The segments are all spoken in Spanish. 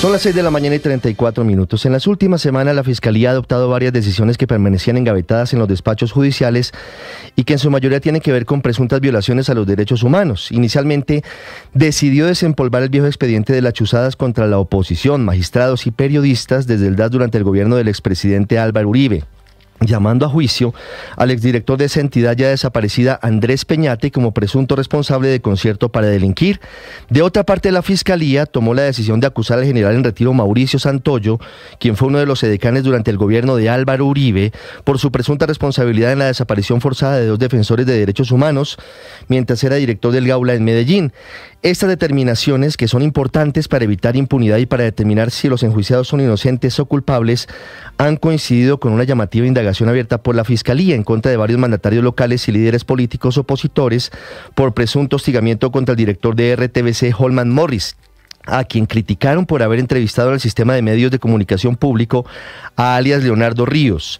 Son las 6 de la mañana y 34 minutos. En las últimas semanas la Fiscalía ha adoptado varias decisiones que permanecían engavetadas en los despachos judiciales y que en su mayoría tienen que ver con presuntas violaciones a los derechos humanos. Inicialmente decidió desempolvar el viejo expediente de las chuzadas contra la oposición, magistrados y periodistas desde el DAS durante el gobierno del expresidente Álvaro Uribe llamando a juicio al exdirector de esa entidad ya desaparecida Andrés Peñate como presunto responsable de concierto para delinquir. De otra parte, la Fiscalía tomó la decisión de acusar al general en retiro Mauricio Santoyo, quien fue uno de los edecanes durante el gobierno de Álvaro Uribe, por su presunta responsabilidad en la desaparición forzada de dos defensores de derechos humanos mientras era director del Gaula en Medellín. Estas determinaciones, que son importantes para evitar impunidad y para determinar si los enjuiciados son inocentes o culpables, han coincidido con una llamativa indagación abierta por la Fiscalía en contra de varios mandatarios locales y líderes políticos opositores por presunto hostigamiento contra el director de RTBC, Holman Morris, a quien criticaron por haber entrevistado al sistema de medios de comunicación público a alias Leonardo Ríos,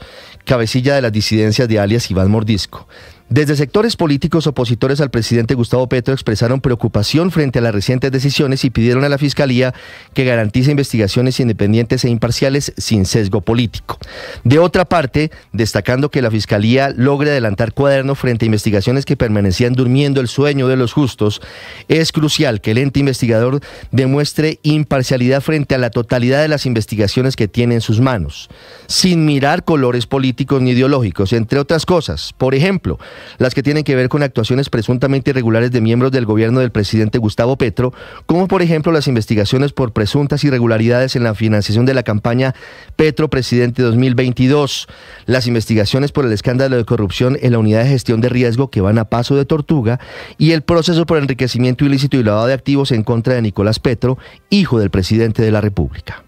cabecilla de las disidencias de alias Iván Mordisco. Desde sectores políticos opositores al presidente Gustavo Petro expresaron preocupación frente a las recientes decisiones y pidieron a la Fiscalía que garantice investigaciones independientes e imparciales sin sesgo político. De otra parte, destacando que la Fiscalía logre adelantar cuaderno frente a investigaciones que permanecían durmiendo el sueño de los justos, es crucial que el ente investigador demuestre imparcialidad frente a la totalidad de las investigaciones que tiene en sus manos, sin mirar colores políticos ni ideológicos, entre otras cosas. Por ejemplo, las que tienen que ver con actuaciones presuntamente irregulares de miembros del gobierno del presidente Gustavo Petro, como por ejemplo las investigaciones por presuntas irregularidades en la financiación de la campaña Petro Presidente 2022, las investigaciones por el escándalo de corrupción en la unidad de gestión de riesgo que van a paso de tortuga y el proceso por enriquecimiento ilícito y lavado de activos en contra de Nicolás Petro, hijo del presidente de la República.